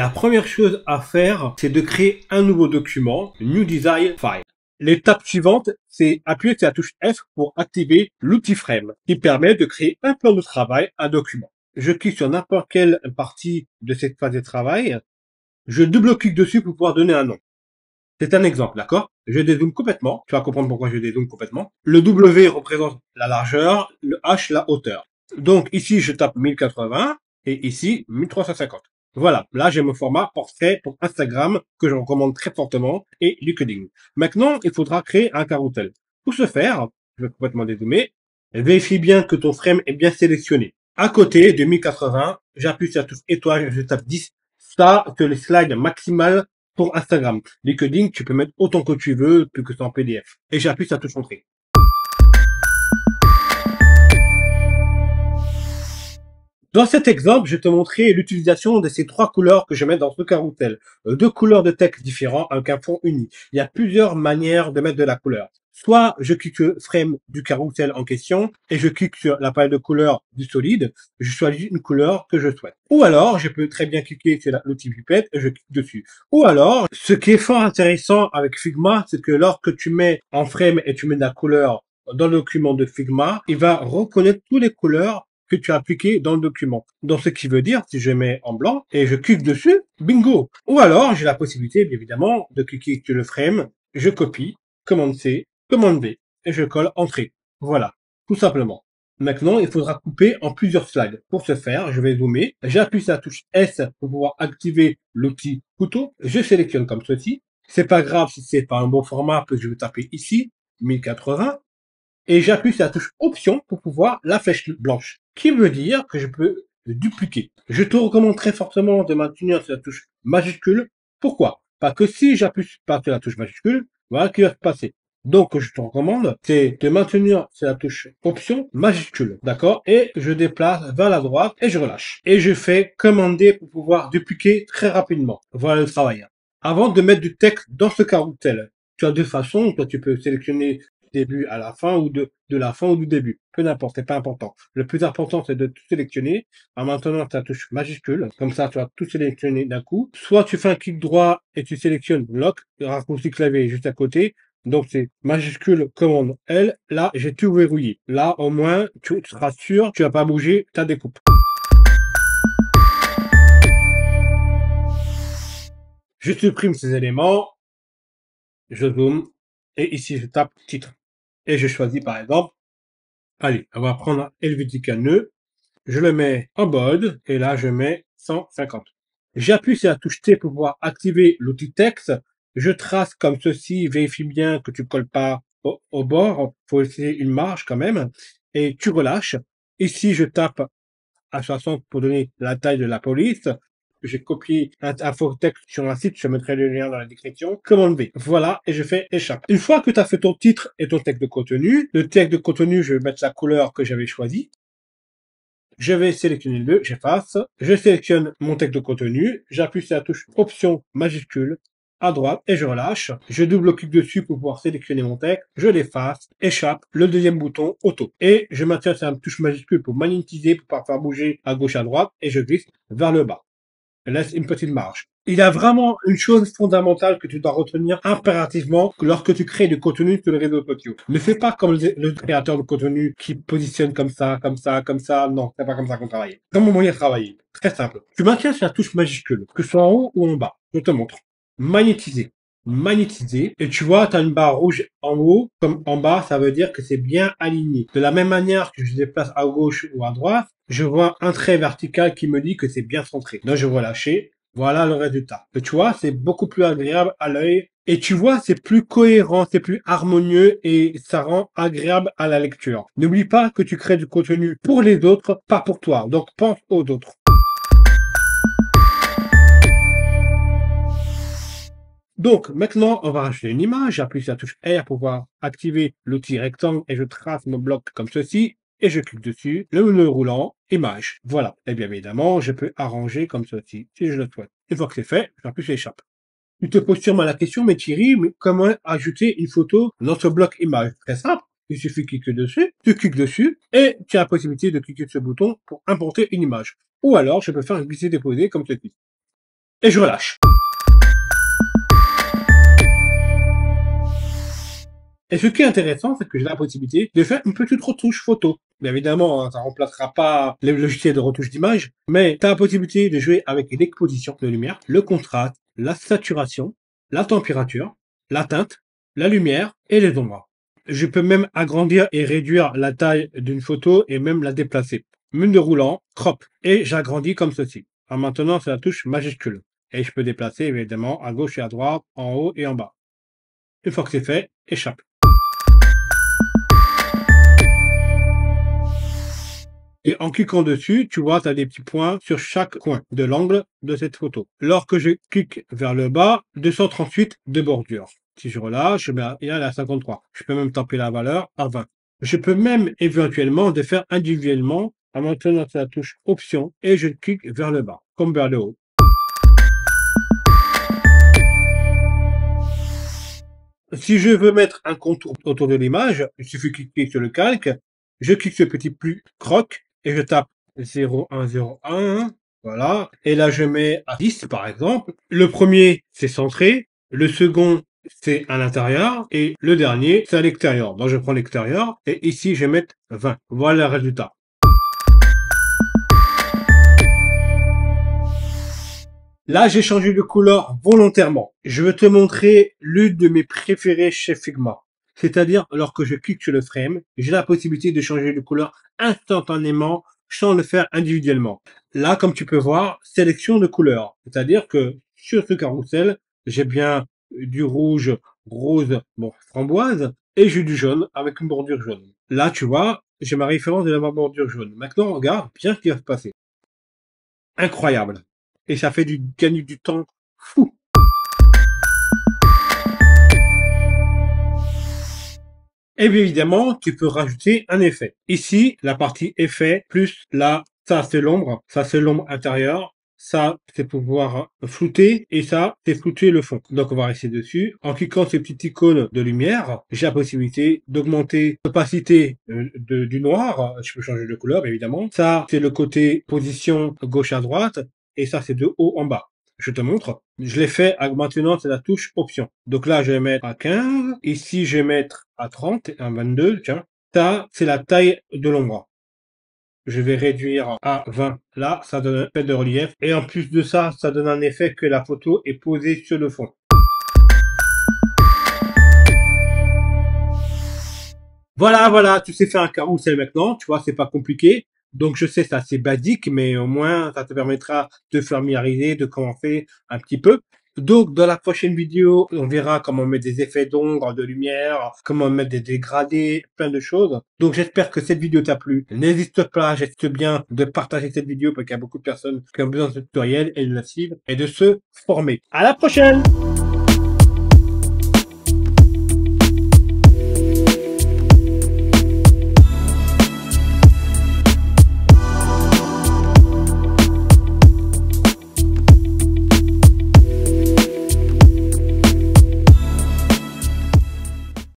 La première chose à faire, c'est de créer un nouveau document, New Design File. L'étape suivante, c'est appuyer sur la touche F pour activer l'outil Frame, qui permet de créer un plan de travail, un document. Je clique sur n'importe quelle partie de cette phase de travail. Je double-clique dessus pour pouvoir donner un nom. C'est un exemple, d'accord Je dézoome complètement. Tu vas comprendre pourquoi je dézoome complètement. Le W représente la largeur, le H la hauteur. Donc ici, je tape 1080 et ici 1350. Voilà, là j'ai mon format portrait pour Instagram que je recommande très fortement et LinkedIn. Maintenant, il faudra créer un carrousel. Pour ce faire, je vais complètement dézoomer, vérifie bien que ton frame est bien sélectionné. À côté de 1080, j'appuie sur la touche étoile et je tape 10. Ça, c'est le slide maximal pour Instagram. LinkedIn, tu peux mettre autant que tu veux, plus que c'est en PDF. Et j'appuie sur la touche entrée. Dans cet exemple, je vais te montrer l'utilisation de ces trois couleurs que je mets dans ce carrousel. Euh, deux couleurs de texte différents avec un fond uni. Il y a plusieurs manières de mettre de la couleur. Soit je clique sur le frame du carrousel en question et je clique sur la palette de couleurs du solide, je choisis une couleur que je souhaite. Ou alors, je peux très bien cliquer sur l'outil pipette et je clique dessus. Ou alors, ce qui est fort intéressant avec Figma, c'est que lorsque tu mets en frame et tu mets de la couleur dans le document de Figma, il va reconnaître toutes les couleurs que tu as appliqué dans le document. Donc, ce qui veut dire, si je mets en blanc et je clique dessus, bingo. Ou alors, j'ai la possibilité, bien évidemment, de cliquer sur le frame, je copie, commande C, commande B, et je colle entrée. Voilà. Tout simplement. Maintenant, il faudra couper en plusieurs slides. Pour ce faire, je vais zoomer. J'appuie sur la touche S pour pouvoir activer l'outil couteau. Je sélectionne comme ceci. C'est pas grave si c'est pas un bon format que je vais taper ici, 1080 et j'appuie sur la touche option pour pouvoir la flèche blanche, qui veut dire que je peux dupliquer. Je te recommande très fortement de maintenir sur la touche majuscule. Pourquoi Parce que si j'appuie pas sur la touche majuscule, voilà ce qui va se passer. Donc, je te recommande, c'est de maintenir sur la touche option majuscule, d'accord Et je déplace vers la droite et je relâche. Et je fais commander pour pouvoir dupliquer très rapidement. Voilà le travail. Avant de mettre du texte dans ce carrousel, tu as deux façons. Toi, tu peux sélectionner début à la fin ou de, de la fin ou du début. Peu importe, c'est pas important. Le plus important, c'est de tout sélectionner. en maintenant, ta touche majuscule. Comme ça, tu vas tout sélectionner d'un coup. Soit tu fais un clic droit et tu sélectionnes bloc, raccourci clavier juste à côté. Donc c'est majuscule commande L. Là, j'ai tout verrouillé. Là, au moins, tu seras sûr, tu vas pas bouger ta découpe. Je supprime ces éléments. Je zoom, Et ici, je tape titre et je choisis par exemple, allez, on va prendre Helvetica nœud, je le mets en bold et là je mets 150. J'appuie sur la touche T pour pouvoir activer l'outil texte. Je trace comme ceci, vérifie bien que tu ne colles pas au, bord, bord, faut essayer une marge quand même, et tu relâches. Ici, je tape à 60 pour donner la taille de la police j'ai copié un, faux texte sur un site, je mettrai le lien dans la description, commande B. Voilà, et je fais échappe. Une fois que tu as fait ton titre et ton texte de contenu, le texte de contenu, je vais mettre la couleur que j'avais choisie. Je vais sélectionner le, j'efface, je sélectionne mon texte de contenu, j'appuie sur la touche option majuscule, à droite et je relâche. Je double-clique dessus pour pouvoir sélectionner mon texte. Je l'efface, échappe, le deuxième bouton auto. Et je maintiens sur la touche majuscule pour magnétiser, pour pas faire bouger à gauche à droite et je glisse vers le bas laisse une petite marge. Il y a vraiment une chose fondamentale que tu dois retenir impérativement lorsque tu crées du contenu sur les réseaux sociaux. Ne fais pas comme le créateur de contenu qui positionne comme ça, comme ça, comme ça. Non, c'est pas comme ça qu'on travaille. C'est mon moyen de travailler. Très simple. Tu maintiens sur la touche majuscule, que ce soit en haut ou en bas. Je te montre. Magnétiser magnétisé. Et tu vois, tu as une barre rouge en haut comme en bas, ça veut dire que c'est bien aligné. De la même manière que je déplace à gauche ou à droite, je vois un trait vertical qui me dit que c'est bien centré. Donc je relâche lâcher. Voilà le résultat. tu vois, c'est beaucoup plus agréable à l'œil. Et tu vois, c'est plus cohérent, c'est plus harmonieux et ça rend agréable à la lecture. N'oublie pas que tu crées du contenu pour les autres, pas pour toi. Donc pense aux autres. Donc, maintenant, on va rajouter une image. J'appuie sur la touche R pour pouvoir activer l'outil rectangle et je trace mon bloc comme ceci et je clique dessus. Le menu roulant, image. Voilà. Et bien évidemment, je peux arranger comme ceci si je le souhaite. Une fois que c'est fait, j'appuie sur échappe. Tu te poses sûrement la question, mais Thierry, comment ajouter une photo dans ce bloc image? Très simple. Il suffit de cliquer dessus, tu cliques dessus et tu as la possibilité de cliquer sur ce bouton pour importer une image. Ou alors, je peux faire un glisser déposer comme ceci. Et je relâche. Et ce qui est intéressant, c'est que j'ai la possibilité de faire une petite retouche photo. Bien évidemment, hein, ça remplacera pas les logiciels de retouche d'image, mais tu as la possibilité de jouer avec l'exposition de lumière, le contraste, la saturation, la température, la teinte, la lumière et les ombres. Je peux même agrandir et réduire la taille d'une photo et même la déplacer. Mune de roulant, crop, et j'agrandis comme ceci. Alors maintenant, c'est la touche majuscule. Et je peux déplacer évidemment à gauche et à droite, en haut et en bas. Une fois que c'est fait, échappe. Et en cliquant dessus, tu vois, tu as des petits points sur chaque coin de l'angle de cette photo. Lorsque je clique vers le bas, 238 de bordure. Si je relâche, je eh mets ben, il à 53. Je peux même taper la valeur à 20. Je peux même éventuellement de faire individuellement en maintenant la touche option et je clique vers le bas, comme vers le haut. Si je veux mettre un contour autour de l'image, il suffit de cliquer sur le calque je clique sur le petit plus croque et je tape 0101. Voilà. Et là, je mets à 10, par exemple. Le premier, c'est centré. Le second, c'est à l'intérieur. Et le dernier, c'est à l'extérieur. Donc, je prends l'extérieur. Et ici, je vais mettre 20. Voilà le résultat. Là, j'ai changé de couleur volontairement. Je veux te montrer l'une de mes préférées chez Figma c'est-à-dire lorsque je clique sur le frame, j'ai la possibilité de changer de couleur instantanément sans le faire individuellement. Là, comme tu peux voir, sélection de couleurs, c'est-à-dire que sur ce carrousel, j'ai bien du rouge, rose, bon, framboise, et j'ai du jaune avec une bordure jaune. Là, tu vois, j'ai ma référence de la bordure jaune. Maintenant, regarde bien ce qui va se passer. Incroyable. Et ça fait du gagner du temps fou. Et eh bien évidemment, tu peux rajouter un effet. Ici, la partie effet plus là, ça c'est l'ombre, ça c'est l'ombre intérieure, ça, c'est pouvoir flouter, et ça, c'est flouter le fond. Donc, on va rester dessus. En cliquant sur petite icône de lumière, j'ai la possibilité d'augmenter l'opacité euh, du noir. Je peux changer de couleur, évidemment. Ça, c'est le côté position gauche à droite, et ça, c'est de haut en bas. Je te montre. Je l'ai fait, maintenant c'est la touche option. Donc là, je vais mettre à 15. Ici, je vais mettre à 30, à 22, tiens. Ça, c'est la taille de l'ombre. Je vais réduire à 20. Là, ça donne un peu de relief. Et en plus de ça, ça donne un effet que la photo est posée sur le fond. Voilà, voilà, tu sais faire un carousel maintenant, tu vois, c'est pas compliqué. Donc je sais, ça c'est basique, mais au moins ça te permettra de familiariser, de commencer un petit peu. Donc dans la prochaine vidéo, on verra comment mettre des effets d'ombre, de lumière, comment mettre des dégradés, plein de choses. Donc j'espère que cette vidéo t'a plu. N'hésite pas, j'espère bien de partager cette vidéo parce qu'il y a beaucoup de personnes qui ont besoin de ce tutoriel et de la suivre et de se former. À la prochaine